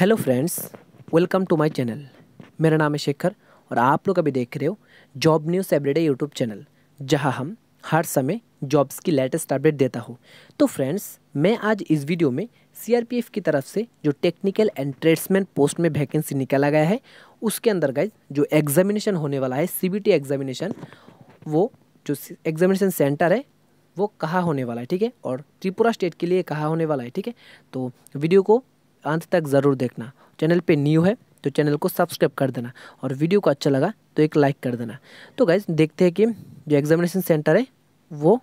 hello friends welcome to my channel मेरा नाम है शेखर और आप लोग अभी देख रहे हो job news everyday YouTube channel जहां हम हर समय जॉब्स की लेटेस्ट अपडेट देता हूं तो फ्रेंड्स मैं आज इस वीडियो में सीआरपीएफ की तरफ से जो टेक्निकल एंड ट्रेड्समैन पोस्ट में वैकेंसी निकाला गया है उसके अंदर गए जो एग्जामिनेशन होने वाला है सी एग्जामिनेशन वो जो एग्जामिनेशन सेंटर है वो कहाँ होने वाला है ठीक है और त्रिपुरा स्टेट के लिए कहाँ होने वाला है ठीक है तो वीडियो को अंत तक ज़रूर देखना चैनल पे न्यू है तो चैनल को सब्सक्राइब कर देना और वीडियो को अच्छा लगा तो एक लाइक कर देना तो गाइज देखते हैं कि जो एग्जामिनेशन सेंटर है वो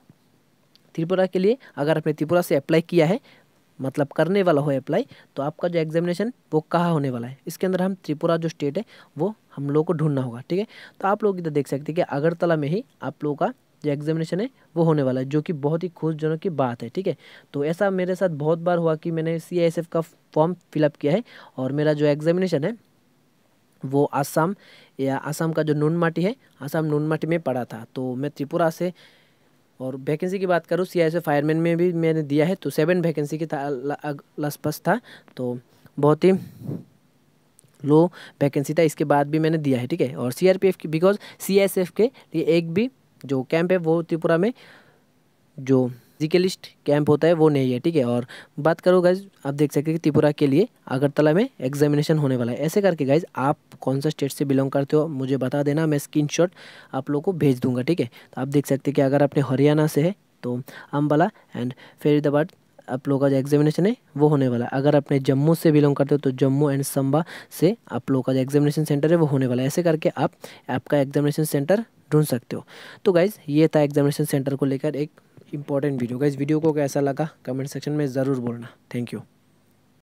त्रिपुरा के लिए अगर आपने त्रिपुरा से अप्लाई किया है मतलब करने वाला हो अप्लाई तो आपका जो एग्जामिनेशन वो कहाँ होने वाला है इसके अंदर हम त्रिपुरा जो स्टेट है वो हम लोग को ढूंढना होगा ठीक है तो आप लोग इधर देख सकते हैं कि अगरतला में ही आप लोगों का जो एग्जामिनेशन है वो होने वाला है जो कि बहुत ही खुशजनक की बात है ठीक है तो ऐसा मेरे साथ बहुत बार हुआ कि मैंने सी का फॉर्म फिलअप किया है और मेरा जो एग्जामिनेशन है वो आसाम या आसाम का जो नून माटी है आसाम नून माटी में पड़ा था तो मैं त्रिपुरा से और वैकेंसी की बात करूँ सी आई फायरमैन में भी मैंने दिया है तो सेवन वैकेंसी के लसपस था तो बहुत ही लो वैकेंसी था इसके बाद भी मैंने दिया है ठीक है और सी आर पी एफ की बिकॉज सी एस एफ के लिए एक भी जो कैंप है वो त्रिपुरा में जो फिजिकलिस्ट कैंप होता है वो नहीं है ठीक है और बात करो गाइज आप देख सकते हैं कि त्रिपुरा के लिए अगरतला में एग्जामिनेशन होने वाला है ऐसे करके गाइज आप कौन सा स्टेट से बिलोंग करते हो मुझे बता देना मैं स्क्रीन शॉट आप लोग को भेज दूंगा ठीक है तो आप देख सकते हैं कि अगर आपने हरियाणा से है तो अम्बाला एंड फरीदाबाद आप लोगों का जो एग्जामिनेशन है वो होने वाला है अगर अपने जम्मू से बिलोंग करते हो तो जम्मू एंड संबा से आप लोग का जो एग्जामिनेशन सेंटर है वो होने वाला है ऐसे करके आप आपका एग्जामिनेशन सेंटर ढूंढ सकते हो तो गाइज़ ये था एग्जामिनेशन सेंटर को लेकर एक इंपॉर्टेंट वीडियो गाइज़ वीडियो को कैसा लगा कमेंट सेक्शन में ज़रूर बोलना थैंक यू